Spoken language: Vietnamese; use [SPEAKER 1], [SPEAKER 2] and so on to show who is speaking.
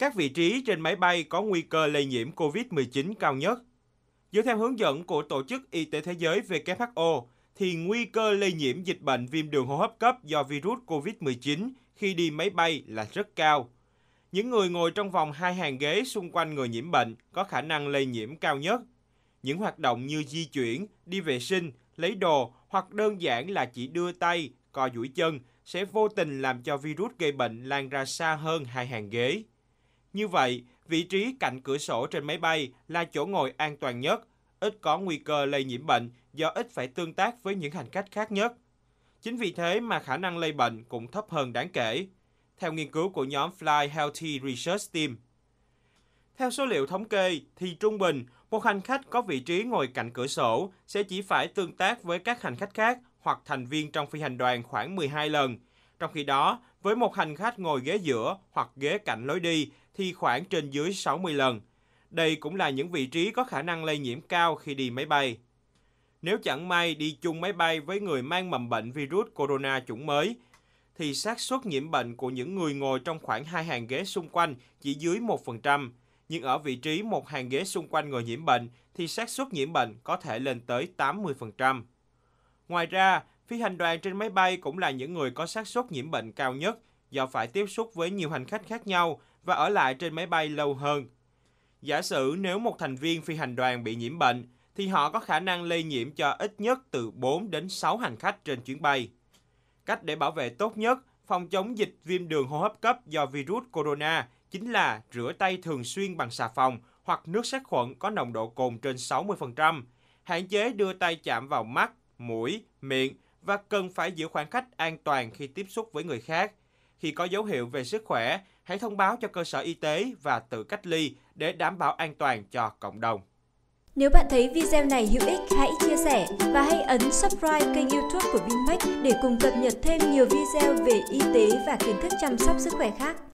[SPEAKER 1] Các vị trí trên máy bay có nguy cơ lây nhiễm COVID-19 cao nhất. Dựa theo hướng dẫn của Tổ chức Y tế Thế giới WHO, thì nguy cơ lây nhiễm dịch bệnh viêm đường hô hấp cấp do virus COVID-19 khi đi máy bay là rất cao. Những người ngồi trong vòng hai hàng ghế xung quanh người nhiễm bệnh có khả năng lây nhiễm cao nhất. Những hoạt động như di chuyển, đi vệ sinh, lấy đồ hoặc đơn giản là chỉ đưa tay, co duỗi chân sẽ vô tình làm cho virus gây bệnh lan ra xa hơn hai hàng ghế. Như vậy, vị trí cạnh cửa sổ trên máy bay là chỗ ngồi an toàn nhất, ít có nguy cơ lây nhiễm bệnh do ít phải tương tác với những hành khách khác nhất. Chính vì thế mà khả năng lây bệnh cũng thấp hơn đáng kể, theo nghiên cứu của nhóm Fly Healthy Research Team. Theo số liệu thống kê, thì trung bình, một hành khách có vị trí ngồi cạnh cửa sổ sẽ chỉ phải tương tác với các hành khách khác hoặc thành viên trong phi hành đoàn khoảng 12 lần – trong khi đó, với một hành khách ngồi ghế giữa hoặc ghế cạnh lối đi thì khoảng trên dưới 60 lần. Đây cũng là những vị trí có khả năng lây nhiễm cao khi đi máy bay. Nếu chẳng may đi chung máy bay với người mang mầm bệnh virus corona chủng mới, thì xác suất nhiễm bệnh của những người ngồi trong khoảng hai hàng ghế xung quanh chỉ dưới 1%, nhưng ở vị trí một hàng ghế xung quanh người nhiễm bệnh thì xác suất nhiễm bệnh có thể lên tới 80%. Ngoài ra, Phi hành đoàn trên máy bay cũng là những người có xác suất nhiễm bệnh cao nhất do phải tiếp xúc với nhiều hành khách khác nhau và ở lại trên máy bay lâu hơn. Giả sử nếu một thành viên phi hành đoàn bị nhiễm bệnh, thì họ có khả năng lây nhiễm cho ít nhất từ 4 đến 6 hành khách trên chuyến bay. Cách để bảo vệ tốt nhất phòng chống dịch viêm đường hô hấp cấp do virus corona chính là rửa tay thường xuyên bằng xà phòng hoặc nước sát khuẩn có nồng độ cồn trên 60%, hạn chế đưa tay chạm vào mắt, mũi, miệng và cần phải giữ khoảng cách an toàn khi tiếp xúc với người khác. Khi có dấu hiệu về sức khỏe, hãy thông báo cho cơ sở y tế và tự cách ly để đảm bảo an toàn cho cộng đồng. Nếu bạn thấy video này hữu ích, hãy chia sẻ và hãy ấn subscribe kênh youtube của Vinmec để cùng cập nhật thêm nhiều video về y tế và kiến thức chăm sóc sức khỏe khác.